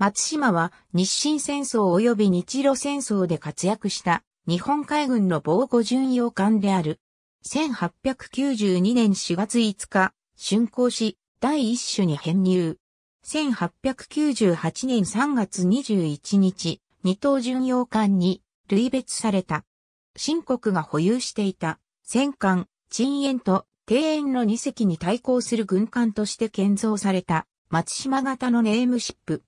松島は日清戦争及び日露戦争で活躍した日本海軍の防護巡洋艦である。1892年4月5日、竣工し、第一種に編入。1898年3月21日、二等巡洋艦に類別された。新国が保有していた戦艦、鎮炎と庭園の2隻に対抗する軍艦として建造された松島型のネームシップ。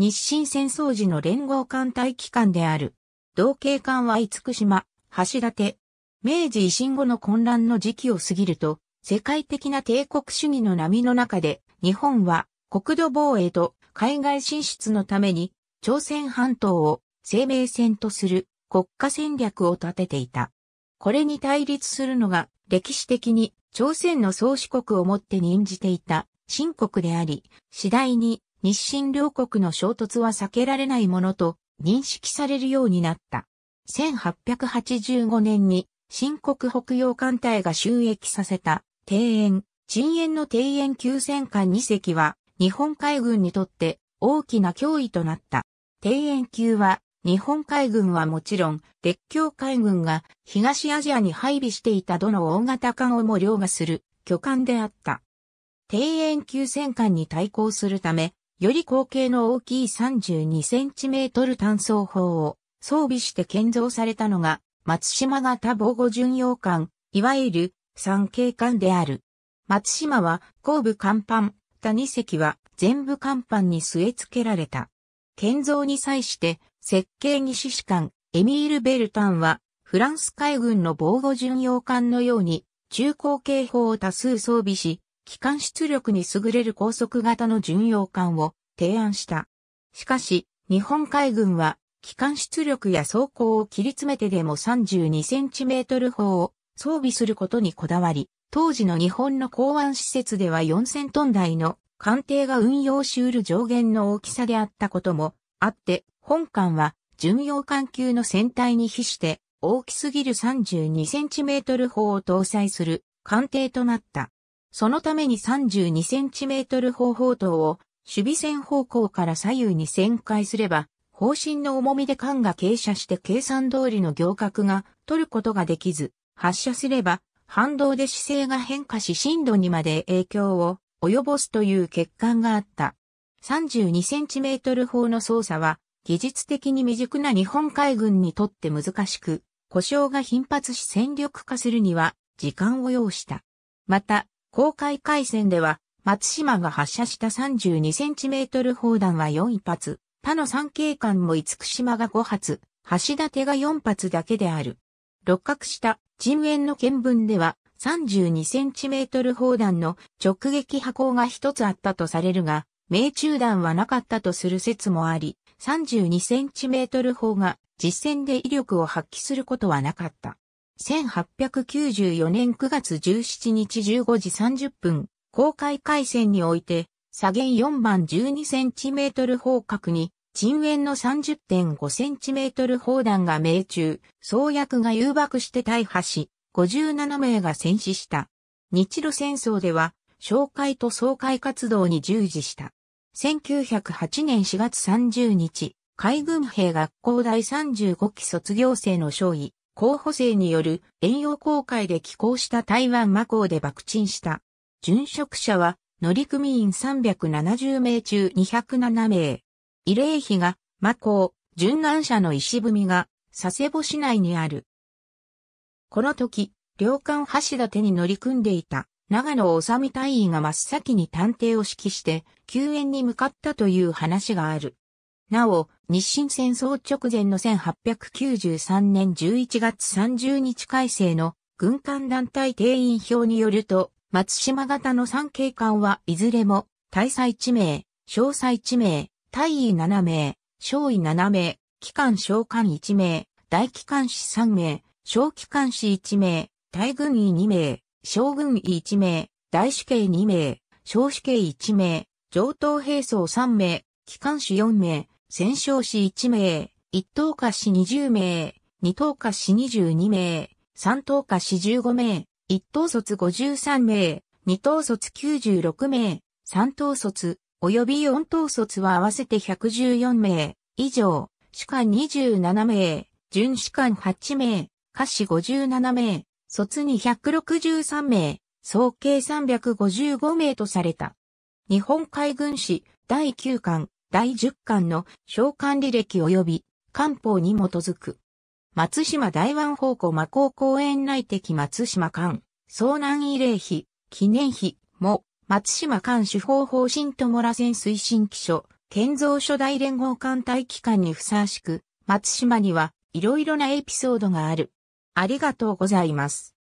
日清戦争時の連合艦隊機関である。同系艦は厳島、橋立。明治維新後の混乱の時期を過ぎると、世界的な帝国主義の波の中で、日本は国土防衛と海外進出のために、朝鮮半島を生命線とする国家戦略を立てていた。これに対立するのが、歴史的に朝鮮の宗主国をもって任じていた新国であり、次第に日清両国の衝突は避けられないものと認識されるようになった。1885年に新国北洋艦隊が収益させた庭園、沈園の庭園急戦艦2隻は日本海軍にとって大きな脅威となった。庭園級は日本海軍はもちろん列強海軍が東アジアに配備していたどの大型艦をも凌駕する巨艦であった。庭園級戦艦に対抗するためより口径の大きい 32cm 単装砲を装備して建造されたのが、松島型防護巡洋艦、いわゆる三景艦である。松島は後部甲板、他2隻は全部甲板に据え付けられた。建造に際して設計技師官エミール・ベルタンはフランス海軍の防護巡洋艦のように中高警報を多数装備し、機関出力に優れる高速型の巡洋艦を提案した。しかし、日本海軍は、機関出力や装甲を切り詰めてでも 32cm 砲を装備することにこだわり、当時の日本の港湾施設では4000トン台の艦艇が運用し得る上限の大きさであったこともあって、本艦は巡洋艦級の船体に比して大きすぎる 32cm 砲を搭載する艦艇となった。そのために 32cm 方砲塔を守備線方向から左右に旋回すれば、方針の重みで艦が傾斜して計算通りの行角が取ることができず、発射すれば反動で姿勢が変化し深度にまで影響を及ぼすという欠陥があった。32cm 砲の操作は技術的に未熟な日本海軍にとって難しく、故障が頻発し戦力化するには時間を要した。また、公開回線では、松島が発射した 32cm 砲弾は4発、他の三景艦も五島が5発、橋立が4発だけである。六角した陣縁の見分では、32cm 砲弾の直撃波口が一つあったとされるが、命中弾はなかったとする説もあり、32cm 砲が実戦で威力を発揮することはなかった。1894年9月17日15時30分、公開回線において、左舷4番 12cm 方角に、鎮煙の 30.5cm 砲弾が命中、創薬が誘爆して大破し、57名が戦死した。日露戦争では、紹介と総会活動に従事した。1908年4月30日、海軍兵学校第35期卒業生の少尉、候補生による遠洋航海で寄港した台湾マコーで爆沈した。殉職者は乗組員370名中207名。慰霊碑がマコー、殉難者の石踏みが佐世保市内にある。この時、両艦橋立に乗り組んでいた長野治美隊員が真っ先に探偵を指揮して救援に向かったという話がある。なお、日清戦争直前の1893年11月30日改正の軍艦団体定員表によると、松島型の3警官はいずれも、大佐1名、小佐1名、大尉7名、小尉7名、機関召喚1名、大機関士3名、小機関士1名、大軍医2名、将軍医1名、大主刑2名、小主刑1名、上等兵装3名、機関士4名、戦勝士1名、1等下士20名、2等下士22名、3等下士15名、1等卒53名、2等卒96名、3等卒、及び4等卒は合わせて114名以上、主官27名、準主官8名、下士57名、卒263名、総計355名とされた。日本海軍史第9巻第10巻の召喚履歴及び官報に基づく。松島大湾方向魔法公園内的松島館、遭難慰霊碑、記念碑も、松島館手法方針ともらん推進基礎、建造初代連合艦隊機関にふさわしく、松島には、いろいろなエピソードがある。ありがとうございます。